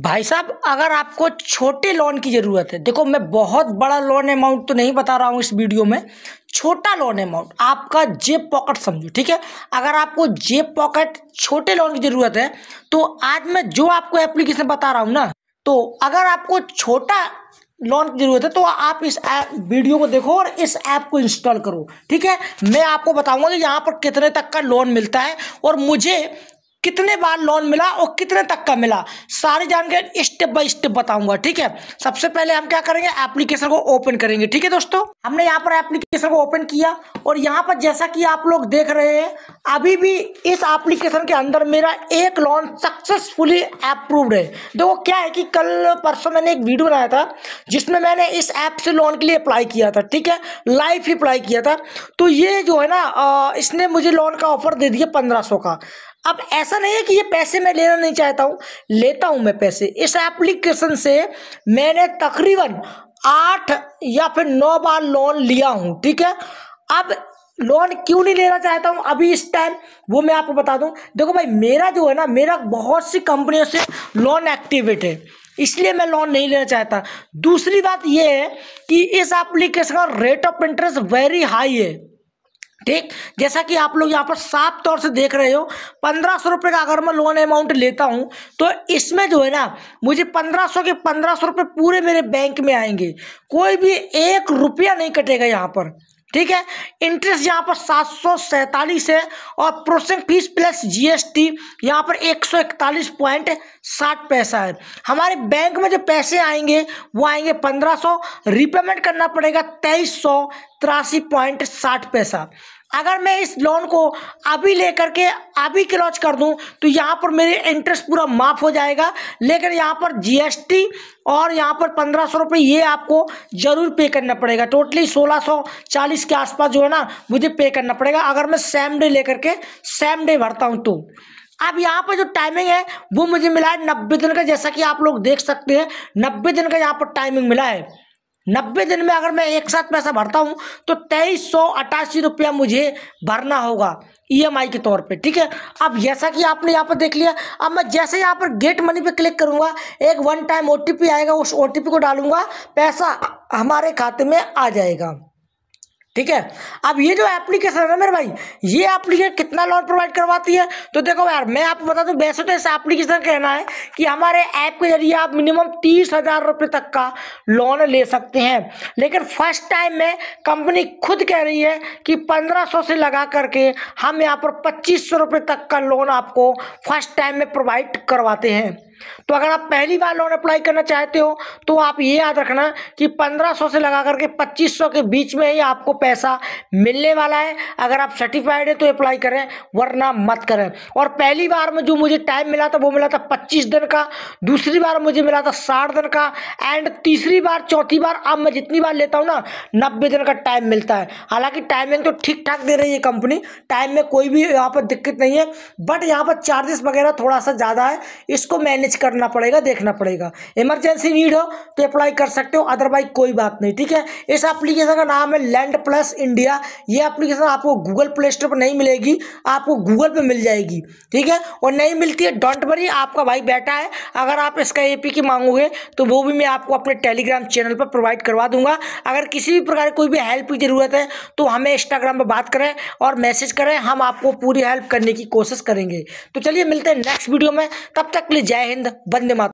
भाई साहब अगर आपको छोटे लोन की ज़रूरत है देखो मैं बहुत बड़ा लोन अमाउंट तो नहीं बता रहा हूँ इस वीडियो में छोटा लोन अमाउंट आपका जेब पॉकेट समझो ठीक है अगर आपको जेब पॉकेट छोटे लोन की ज़रूरत है तो आज मैं जो आपको एप्लीकेशन बता रहा हूँ ना तो अगर आपको छोटा लोन की ज़रूरत है तो आप इस ऐप वीडियो को देखो और इस ऐप को इंस्टॉल करो ठीक है मैं आपको बताऊंगा कि यहाँ पर कितने तक का लोन मिलता है और मुझे कितने बार लोन मिला और कितने तक का मिला सारी जानकारी स्टेप बाय स्टेप बताऊंगा ठीक है सबसे पहले हम क्या करेंगे एप्लीकेशन को ओपन करेंगे ठीक है दोस्तों हमने यहाँ पर एप्लीकेशन को ओपन किया और यहाँ पर जैसा कि आप लोग देख रहे हैं अभी भी इस एप्लीकेशन के अंदर मेरा एक लोन सक्सेसफुली अप्रूव्ड है देखो क्या है कि कल परसों मैंने एक वीडियो बनाया था जिसमें मैंने इस ऐप से लोन के लिए अप्लाई किया था ठीक है लाइफ ही अप्लाई किया था तो ये जो है ना इसने मुझे लोन का ऑफर दे दिया पंद्रह का अब ऐसा नहीं है कि ये पैसे मैं लेना नहीं चाहता हूँ लेता हूँ मैं पैसे इस एप्लीकेशन से मैंने तकरीबन आठ या फिर नौ बार लोन लिया हूँ ठीक है अब लोन क्यों नहीं लेना चाहता हूँ अभी इस टाइम वो मैं आपको बता दूँ देखो भाई मेरा जो है ना मेरा बहुत सी कंपनियों से लोन एक्टिवेट है इसलिए मैं लोन नहीं लेना चाहता दूसरी बात यह है कि इस एप्लीकेशन का rate of interest very high है ठीक जैसा कि आप लोग यहाँ पर साफ तौर से देख रहे हो पंद्रह सौ रुपये का अगर मैं लोन अमाउंट लेता हूँ तो इसमें जो है ना मुझे पंद्रह सौ के पंद्रह सौ रुपये पूरे मेरे बैंक में आएंगे कोई भी एक रुपया नहीं कटेगा यहाँ पर ठीक है इंटरेस्ट यहाँ पर सात सौ सैंतालीस है और प्रोसेसिंग फीस प्लस जीएसटी यहाँ पर एक सौ इकतालीस पॉइंट साठ पैसा है हमारे बैंक में जो पैसे आएंगे वो आएंगे पंद्रह सौ रिपेमेंट करना पड़ेगा तेईस सौ तिरासी पॉइंट साठ पैसा अगर मैं इस लोन को अभी लेकर के अभी क्लोज कर दूं तो यहाँ पर मेरे इंटरेस्ट पूरा माफ़ हो जाएगा लेकिन यहाँ पर जीएसटी और यहाँ पर पंद्रह सौ रुपये ये आपको ज़रूर पे करना पड़ेगा टोटली सोलह सौ चालीस के आसपास जो है ना मुझे पे करना पड़ेगा अगर मैं सेम डे लेकर के सेम डे भरता हूँ तो अब यहाँ पर जो टाइमिंग है वो मुझे मिला है नब्बे दिन का जैसा कि आप लोग देख सकते हैं नब्बे दिन का यहाँ पर टाइमिंग मिला है नब्बे दिन में अगर मैं एक साथ पैसा भरता हूँ तो तेईस सौ अट्ठासी रुपया मुझे भरना होगा ईएमआई e के तौर पे ठीक है अब जैसा कि आपने यहाँ पर देख लिया अब मैं जैसे यहाँ पर गेट मनी पे क्लिक करूँगा एक वन टाइम ओटीपी आएगा उस ओटीपी को डालूंगा पैसा हमारे खाते में आ जाएगा ठीक है अब ये जो एप्लीकेशन है मेरे भाई ये एप्लीकेशन कितना लोन प्रोवाइड करवाती है तो देखो यार मैं आपको बता दूं वैसे तो इस एप्लीकेशन कहना है कि हमारे ऐप के जरिए आप मिनिमम तीस हज़ार रुपये तक का लोन ले सकते हैं लेकिन फर्स्ट टाइम में कंपनी खुद कह रही है कि पंद्रह सौ से लगा करके हम यहाँ पर पच्चीस सौ रुपये तक का लोन आपको फर्स्ट टाइम में प्रोवाइड करवाते हैं तो अगर आप पहली बार लोन अप्लाई करना चाहते हो तो आप ये याद रखना कि 1500 से लगा करके 2500 के बीच में ही आपको पैसा मिलने वाला है अगर आप सर्टिफाइड हैं तो अप्लाई करें वरना मत करें और पहली बार में जो मुझे टाइम मिला था वो मिला था पच्चीस दिन का दूसरी बार मुझे मिला था साठ दिन का एंड तीसरी बार चौथी बार अब मैं जितनी बार लेता हूँ ना नब्बे दिन का टाइम मिलता है हालांकि टाइमिंग तो ठीक ठाक दे रही है कंपनी टाइम में कोई भी यहाँ पर दिक्कत नहीं है बट यहाँ पर चार्जेस वगैरह थोड़ा सा ज़्यादा है इसको मैनेज मैनेज करना पड़ेगा देखना पड़ेगा इमरजेंसी नीड हो तो अप्लाई कर सकते हो अदरवाइज कोई बात नहीं ठीक है इस एप्लीकेशन का नाम है लैंड प्लस इंडिया ये एप्लीकेशन आपको गूगल प्ले स्टोर पर नहीं मिलेगी आपको गूगल पर मिल जाएगी ठीक है और नहीं मिलती है डोंट वरी आपका भाई बैठा है अगर आप इसका ए की मांगोगे तो वो भी मैं आपको अपने टेलीग्राम चैनल पर प्रोवाइड करवा दूंगा अगर किसी भी प्रकार कोई भी हेल्प की ज़रूरत है तो हमें इंस्टाग्राम पर बात करें और मैसेज करें हम आपको पूरी हेल्प करने की कोशिश करेंगे तो चलिए मिलते हैं नेक्स्ट वीडियो में तब तक के लिए जय हिंद बंदे मात